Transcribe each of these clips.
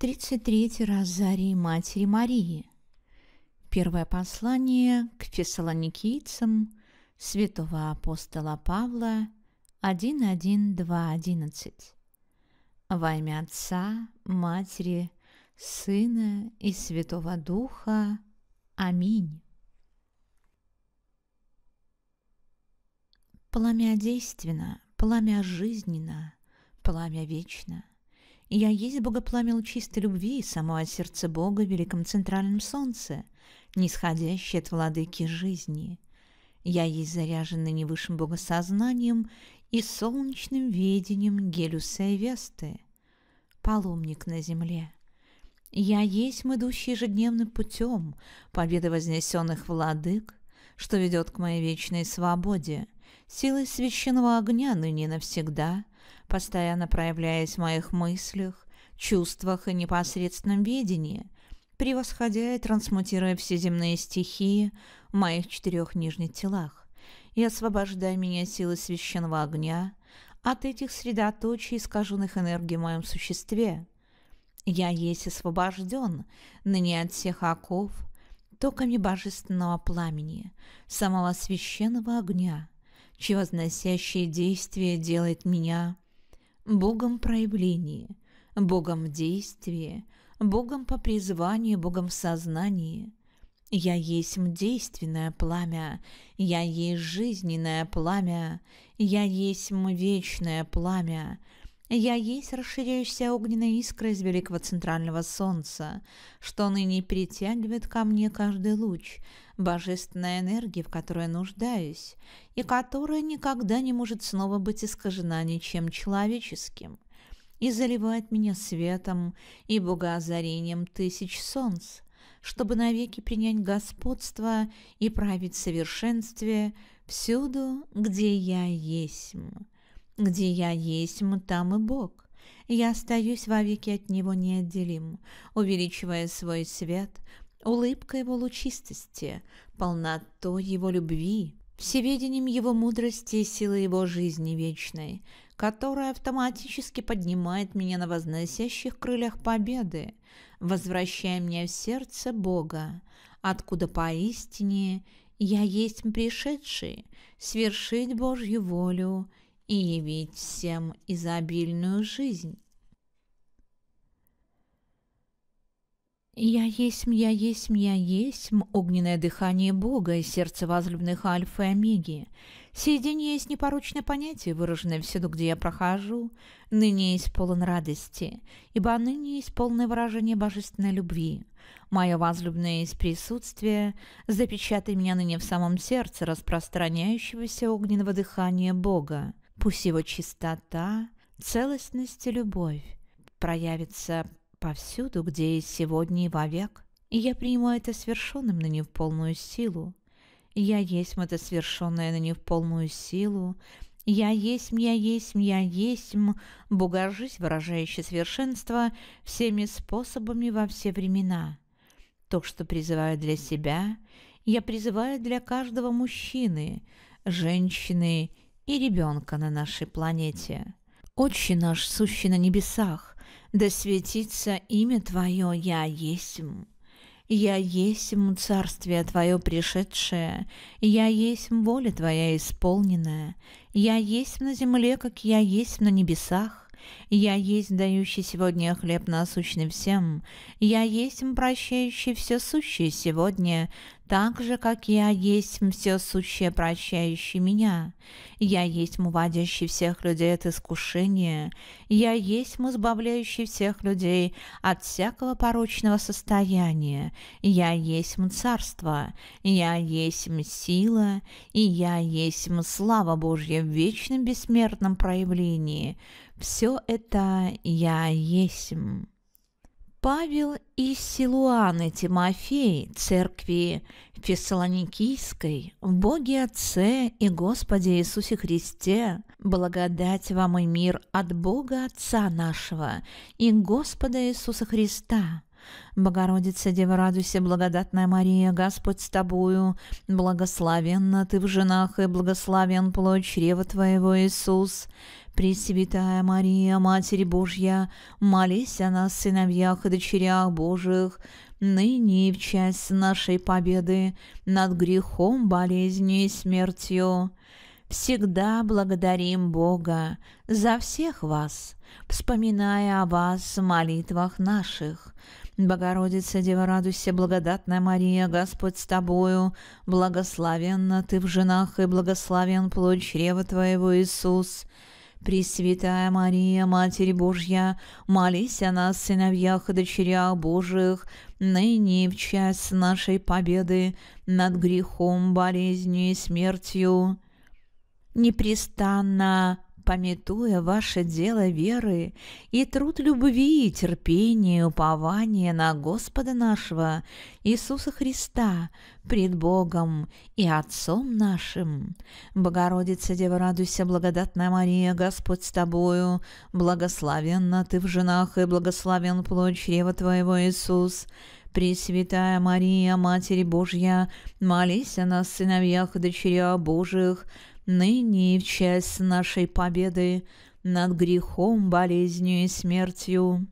33 Розарий Матери Марии. Первое послание к фессалоникийцам святого апостола Павла 1.1.2.11. Во имя Отца, Матери, Сына и Святого Духа. Аминь. Пламя действенно, пламя жизненно, пламя вечно – я есть богопламил чистой любви и самого сердца Бога в великом центральном солнце, нисходящее от владыки жизни. Я есть заряженный не богосознанием и солнечным ведением Гелюса и Весты, паломник на земле. Я есть мыдущий ежедневным путем победы вознесенных владык, что ведет к моей вечной свободе, силой священного огня ныне навсегда — постоянно проявляясь в моих мыслях, чувствах и непосредственном видении, превосходя и трансмутируя все земные стихии в моих четырех нижних телах и освобождая меня силы священного огня от этих средоточий искаженных энергий в моем существе. Я есть освобожден ныне от всех оков, токами божественного пламени, самого священного огня, чье возносящее действие делает меня Богом проявления, Богом действия, Богом по призванию, Богом в сознании. Я есть действенное пламя, я есть жизненное пламя, я есть вечное пламя, я есть расширяющаяся огненная искра из великого центрального солнца, что ныне притягивает ко мне каждый луч, божественной энергии, в которой нуждаюсь, и которая никогда не может снова быть искажена ничем человеческим, и заливает меня светом и богоозарением тысяч солнц, чтобы навеки принять господство и править в всюду, где я есть. Где я есть, там и Бог. Я остаюсь вовеки от Него неотделим, увеличивая свой свет, улыбка Его лучистости, полнота Его любви, всеведением Его мудрости и силы Его жизни вечной, которая автоматически поднимает меня на возносящих крыльях победы, возвращая меня в сердце Бога, откуда поистине я есть пришедший свершить Божью волю и явить всем изобильную жизнь. «Я есмь, я есмь, я есмь, огненное дыхание Бога и сердце возлюбленных Альфа и Омеги. Сей день есть непорочное понятие, выраженное всюду, где я прохожу. Ныне есть полон радости, ибо ныне есть полное выражение божественной любви. Мое возлюбленное есть присутствие, запечатай меня ныне в самом сердце распространяющегося огненного дыхания Бога. Пусть его чистота, целостность и любовь проявится повсюду, где и сегодня, и вовек. И я принимаю это свершенным на не в полную силу. Я есть это свершенное на не в полную силу. Я есть, я есть, я есть, Бога жизнь, совершенство всеми способами во все времена. То, что призываю для себя, я призываю для каждого мужчины, женщины и ребенка на нашей планете. Отче наш, сущий на небесах, да светится имя Твое, Я есть, Я есть царствие Твое пришедшее, Я есть воля Твоя исполненная, Я есть на земле, как Я есть на небесах. Я есть дающий сегодня хлеб насущный всем. Я есть прощающий все сущее сегодня, так же, как я есть все сущее прощающий меня. Я есть уводящий всех людей от искушения. Я есть избавляющий всех людей от всякого порочного состояния. Я есть царство. Я есть сила. И я есть слава Божья в вечном бессмертном проявлении – все это я есть. Павел из Силуаны Тимофей, церкви Фессалоникийской, в Боге Отце и Господе Иисусе Христе, благодать вам и мир от Бога Отца нашего и Господа Иисуса Христа. Богородица, Дева, радуйся, благодатная Мария, Господь с тобою, благословенна ты в женах, и благословен плод чрева твоего, Иисус. Пресвятая Мария, Матерь Божья, молись о нас, сыновьях и дочерях Божьих, ныне и в час нашей победы над грехом, болезнью и смертью. Всегда благодарим Бога за всех вас, вспоминая о вас в молитвах наших – Богородица, Дева, радуся, благодатная Мария, Господь с тобою, благословенна ты в женах, и благословен плод чрева твоего, Иисус. Пресвятая Мария, Матерь Божья, молись о нас, сыновьях и дочерях Божьих, ныне и в час нашей победы над грехом, болезнью и смертью. Непрестанно пометуя ваше дело веры и труд любви и терпения и упования на Господа нашего Иисуса Христа пред Богом и Отцом нашим. Богородица Дева, радуйся, благодатная Мария, Господь с тобою, благословенна ты в женах и благословен плод чрева твоего Иисус. Пресвятая Мария, Матерь Божья, молись о нас, сыновьях и дочерях Божьих, ныне и в честь нашей победы над грехом, болезнью и смертью.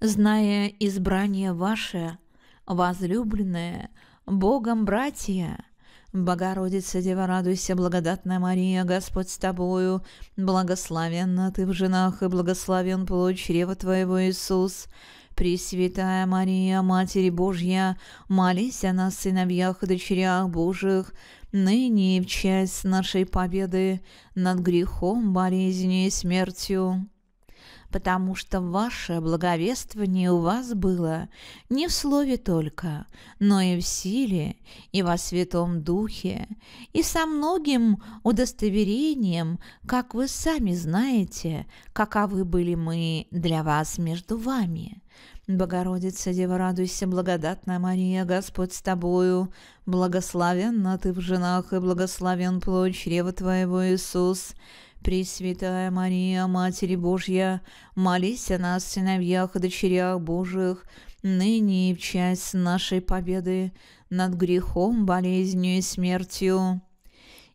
Зная избрание ваше, возлюбленное, Богом братья, Богородица Дева, радуйся, благодатная Мария, Господь с тобою, благословенна ты в женах, и благословен плод чрева твоего, Иисус. Пресвятая Мария, Матерь Божья, молись о нас, сыновьях и дочерях Божьих, ныне и в часть нашей победы над грехом, болезнью и смертью. Потому что ваше благовествование у вас было не в слове только, но и в силе, и во Святом Духе, и со многим удостоверением, как вы сами знаете, каковы были мы для вас между вами» Богородица, Дева, радуйся, благодатная Мария, Господь с тобою. Благословенна ты в женах, и благословен плод чрева твоего, Иисус. Пресвятая Мария, Матери Божья, молись о нас, сыновьях и дочерях Божьих, ныне и в час нашей победы над грехом, болезнью и смертью.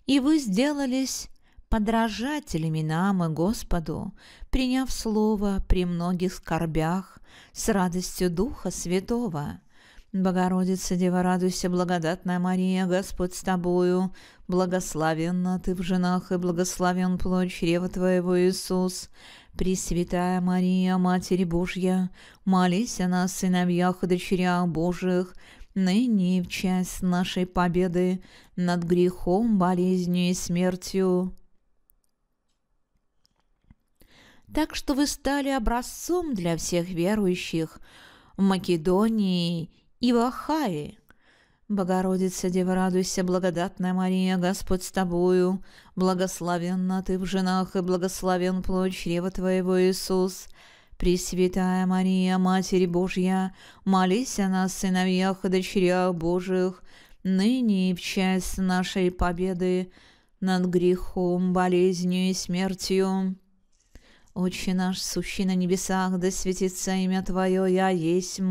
И вы сделались подражателями нам и Господу, приняв слово при многих скорбях, с радостью Духа Святого. Богородица Дева, радуйся, благодатная Мария, Господь с тобою, благословенна ты в женах и благословен плод чрева твоего Иисус. Пресвятая Мария, Матерь Божья, молись о нас, сыновьях и дочерях Божьих, ныне в час нашей победы над грехом, болезнью и смертью. так что вы стали образцом для всех верующих в Македонии и в Ахае. Богородица Дева, радуйся, благодатная Мария, Господь с тобою, благословенна ты в женах и благословен плод чрева твоего, Иисус. Пресвятая Мария, Матерь Божья, молись о нас, сыновьях и дочерях Божьих, ныне и в час нашей победы над грехом, болезнью и смертью. «Отче наш, сущий на небесах, да светится имя Твое, я есть,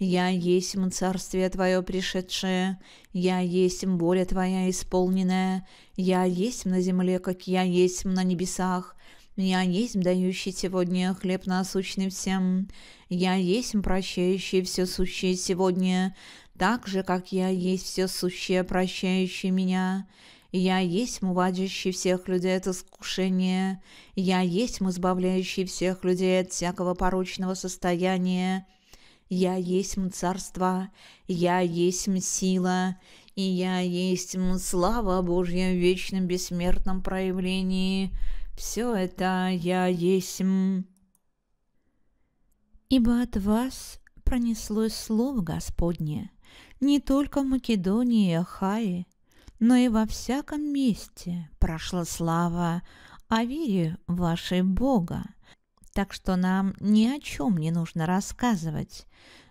я есмь царствие Твое пришедшее, я есть, воля Твоя исполненная, я есть на земле, как я есть на небесах». Я есть дающий сегодня хлеб насущный всем. Я есть прощающий все сущее сегодня, так же, как я есть все сущее прощающее меня. Я есть уводящий всех людей от искушения. Я есть избавляющий всех людей от всякого порочного состояния. Я есть царство, я есть сила, и я есть слава Божья в вечном бессмертном проявлении. Все это я есть. Ибо от вас пронеслось слово Господне, не только в Македонии и Ахае, но и во всяком месте прошла слава о вере вашей Бога. Так что нам ни о чем не нужно рассказывать.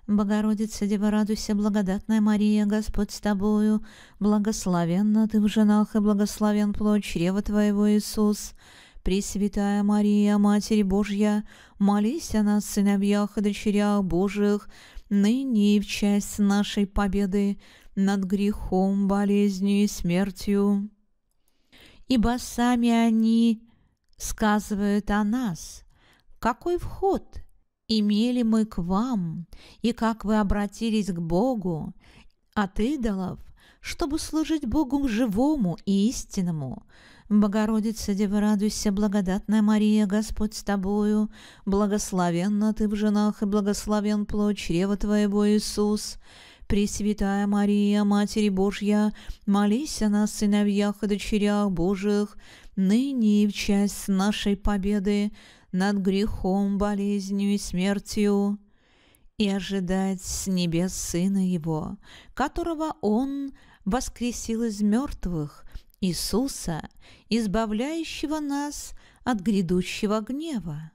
Богородица, Дева, радуся, благодатная Мария, Господь с тобою, благословенна ты в женах и благословен плод чрева твоего, Иисус. Пресвятая Мария, Матерь Божья, молись о нас, сыновьях и дочерях Божьих, ныне и в часть нашей победы над грехом, болезнью и смертью. Ибо сами они сказывают о нас, какой вход имели мы к вам, и как вы обратились к Богу от идолов, чтобы служить Богу живому и истинному. Богородица, Дева, радуйся, благодатная Мария, Господь с тобою, благословенна ты в женах и благословен плод чрева твоего, Иисус. Пресвятая Мария, Матерь Божья, молись о нас, сыновьях и дочерях Божьих, ныне и в час нашей победы над грехом, болезнью и смертью, и ожидать с небес Сына Его, которого Он воскресил из мертвых, Иисуса, избавляющего нас от грядущего гнева.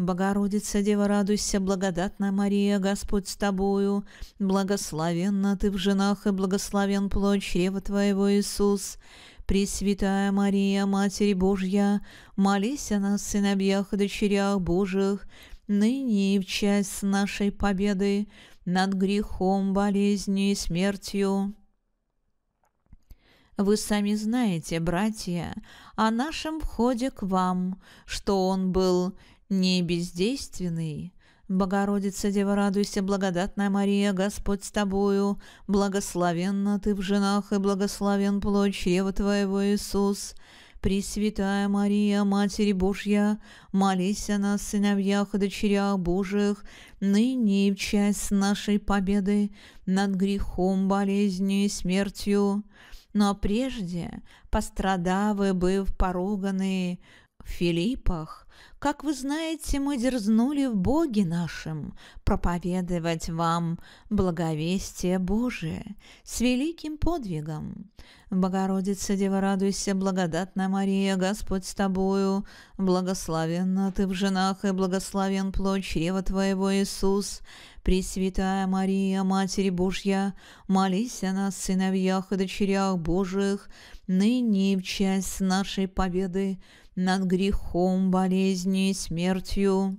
Богородица Дева, радуйся, благодатная Мария, Господь с тобою, благословенна ты в женах и благословен плод чрева твоего Иисус. Пресвятая Мария, Матерь Божья, молись о нас, сыновьях и дочерях Божьих, ныне и в час нашей победы над грехом, болезнью и смертью. Вы сами знаете, братья, о нашем входе к вам, что он был не бездейственный. Богородица, Дева, радуйся, благодатная Мария, Господь с тобою, благословенна ты в женах и благословен плод чрева твоего, Иисус. Пресвятая Мария, Матерь Божья, молись о нас, сыновьях и дочерях Божьих, ныне и в час нашей победы над грехом, болезнью и смертью. Но прежде, пострадавы, быв поруганы, в Филиппах – как вы знаете, мы дерзнули в Боге нашем проповедовать вам благовестие Божие с великим подвигом. Богородица Дева, радуйся, благодатная Мария, Господь с тобою, благословенна ты в женах и благословен плод чрева твоего Иисус. Пресвятая Мария, Матерь Божья, молись о нас, сыновьях и дочерях Божьих, ныне и в час нашей победы над грехом, болезнью и смертью.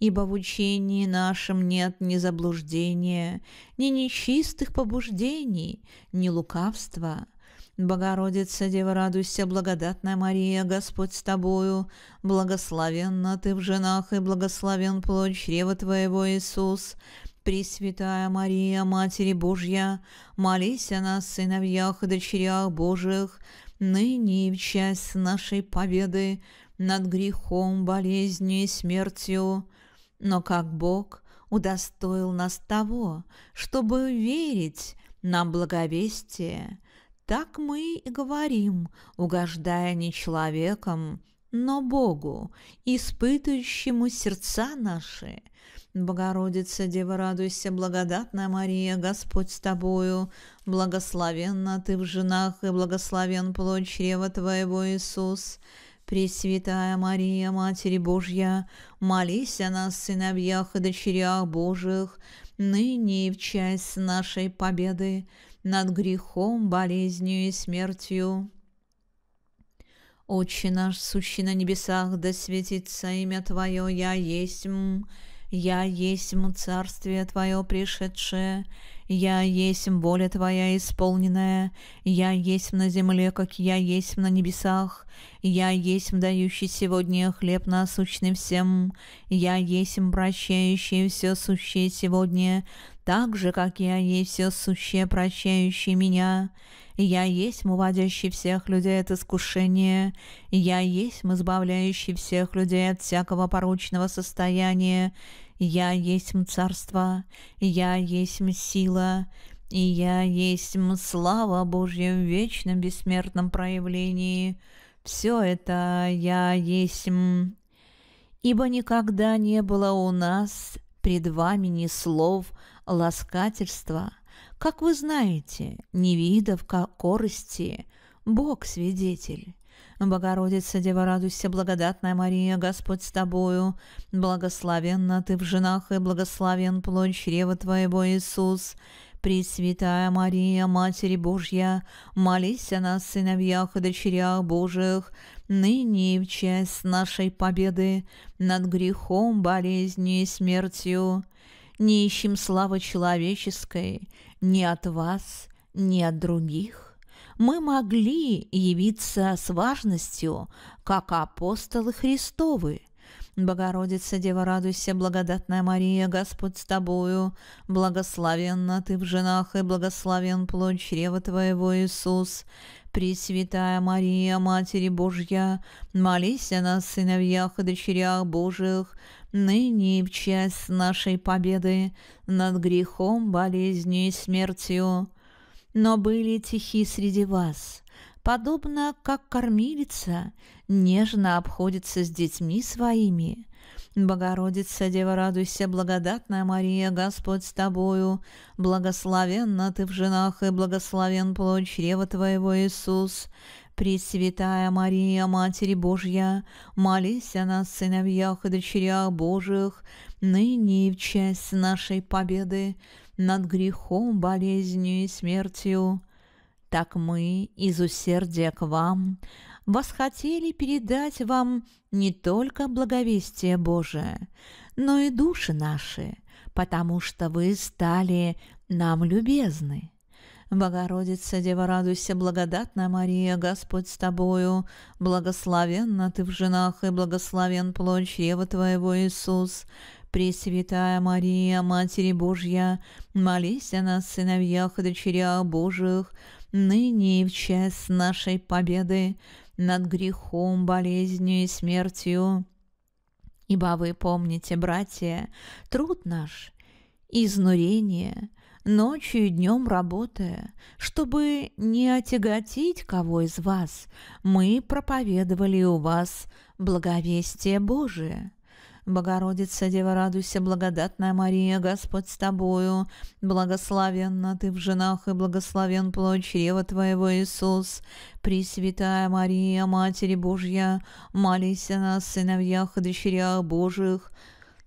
Ибо в учении нашем нет ни заблуждения, ни нечистых побуждений, ни лукавства». Богородица, Дева, радуйся, благодатная Мария, Господь с тобою, благословенна ты в женах, и благословен плод чрева твоего, Иисус. Пресвятая Мария, Матери Божья, молись о нас, сыновьях и дочерях Божьих, ныне и в час нашей победы над грехом, болезнью и смертью. Но как Бог удостоил нас того, чтобы верить нам благовестие, так мы и говорим, угождая не человеком, но Богу, испытывающему сердца наши, Богородица, Дева, радуйся, благодатная Мария, Господь с тобою, благословенна ты в женах, и благословен плод чрева твоего, Иисус. Пресвятая Мария, Матерь Божья, молись о нас, сыновьях и дочерях Божьих, ныне и в час нашей победы над грехом, болезнью и смертью. Отче наш, сущий на небесах, да светится имя Твое, Я есть. Я есть царствие Твое пришедшее, Я есть воля Твоя исполненная, Я есть на земле, как Я есть на небесах, Я есть дающий сегодня хлеб насущный всем, Я есть прощающий все сущее сегодня, так же, как Я есть все сущее, прощающее меня. Я есть уводящий всех людей от искушения, Я есть избавляющий всех людей от всякого порочного состояния, я есть царство, я есть сила, и я есть слава Божья в вечном бессмертном проявлении. Все это я есть. Ибо никогда не было у нас пред вами ни слов ласкательства, как вы знаете, не видов корости, Бог свидетель. «Ну, Богородица, Дева, радуйся, благодатная Мария, Господь с тобою. Благословенна ты в женах, и благословен плод чрева твоего, Иисус. Пресвятая Мария, Матерь Божья, молись о нас, сыновьях и дочерях Божьих, ныне и в честь нашей победы над грехом, болезнью и смертью. Не ищем славы человеческой ни от вас, ни от других, мы могли явиться с важностью, как апостолы Христовы. Богородица, Дева, радуйся, благодатная Мария, Господь с тобою, благословенна ты в женах, и благословен плод чрева твоего, Иисус. Пресвятая Мария, Матери Божья, молись о нас, сыновьях и дочерях Божьих, ныне и в час нашей победы над грехом, болезнью и смертью но были тихи среди вас, подобно как кормилица нежно обходится с детьми своими. Богородица, Дева, радуйся, благодатная Мария, Господь с тобою, благословенна ты в женах и благословен плод чрева твоего, Иисус. Пресвятая Мария, Матерь Божья, молись о нас, сыновьях и дочерях Божьих, ныне и в честь нашей победы, над грехом, болезнью и смертью, так мы из усердия к вам восхотели передать вам не только благовестие Божие, но и души наши, потому что вы стали нам любезны. Богородица, Дева, радуйся, благодатная Мария, Господь с тобою, благословенна ты в женах и благословен плод чрева твоего, Иисус. Пресвятая Мария, Матерь Божья, молись о нас, сыновьях и дочерях Божьих, ныне и в час нашей победы над грехом, болезнью и смертью. Ибо вы помните, братья, труд наш, изнурение, ночью и днем работая, чтобы не отяготить кого из вас, мы проповедовали у вас благовестие Божие – Богородица, Дева, радуйся, благодатная Мария, Господь с тобою. Благословенна ты в женах, и благословен плод чрева твоего, Иисус. Пресвятая Мария, Матери Божья, молись о нас, сыновьях и дочерях Божьих,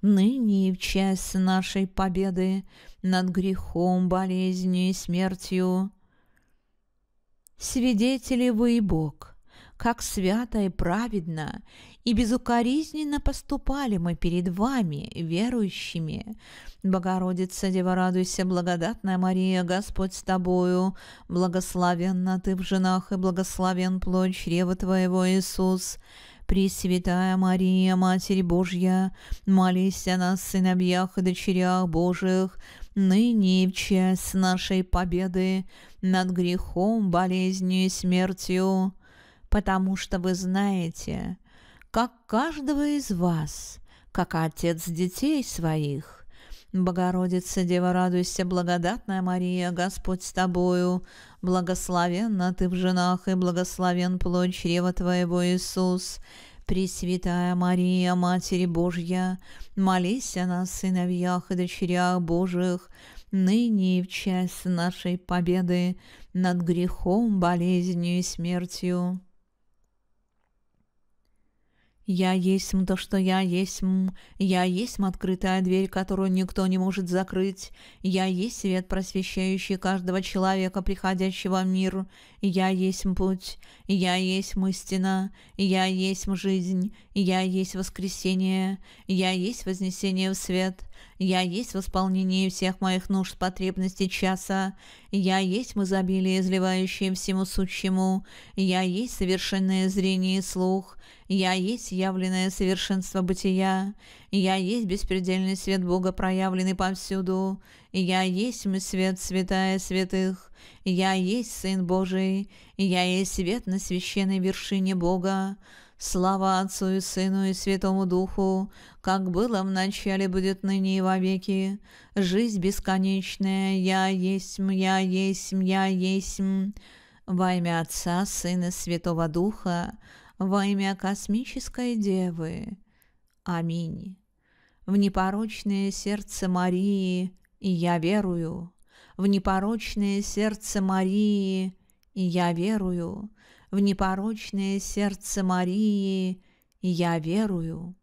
ныне и в честь нашей победы над грехом, болезнью и смертью. Свидетели вы и Бог, как свято и праведно, и безукоризненно поступали мы перед вами, верующими. Богородица Дева, радуйся, благодатная Мария, Господь с тобою, благословенна ты в женах, и благословен плод чрева твоего, Иисус. Пресвятая Мария, Матерь Божья, молись о нас, сыновьях и дочерях Божьих, ныне и в час нашей победы над грехом, болезнью и смертью, потому что вы знаете, как каждого из вас, как отец детей своих. Богородица, Дева, радуйся, благодатная Мария, Господь с тобою. Благословенна ты в женах, и благословен плод чрева твоего, Иисус. Пресвятая Мария, Матери Божья, молись о нас, сыновьях и дочерях Божьих, ныне и в час нашей победы над грехом, болезнью и смертью. Я есть то, что я есть, я есть открытая дверь, которую никто не может закрыть. Я есть свет, просвещающий каждого человека, приходящего в мир. Я есть путь, я есть истина, я есть жизнь, я есть воскресение, я есть вознесение в свет, я есть в исполнении всех моих нужд потребностей часа. Я есть в изобилии, изливающее всему сущему. Я есть совершенное зрение и слух. Я есть явленное совершенство бытия. Я есть беспредельный свет Бога, проявленный повсюду. Я есть мы свет святая святых. Я есть Сын Божий. Я есть свет на священной вершине Бога. Слава Отцу и Сыну и Святому Духу, как было в начале, будет ныне и вовеки. Жизнь бесконечная, я есть, я есть, я есть. Во имя Отца, Сына, Святого Духа, во имя Космической Девы. Аминь. В непорочное сердце Марии я верую. В непорочное сердце Марии я верую в непорочное сердце Марии, я верую.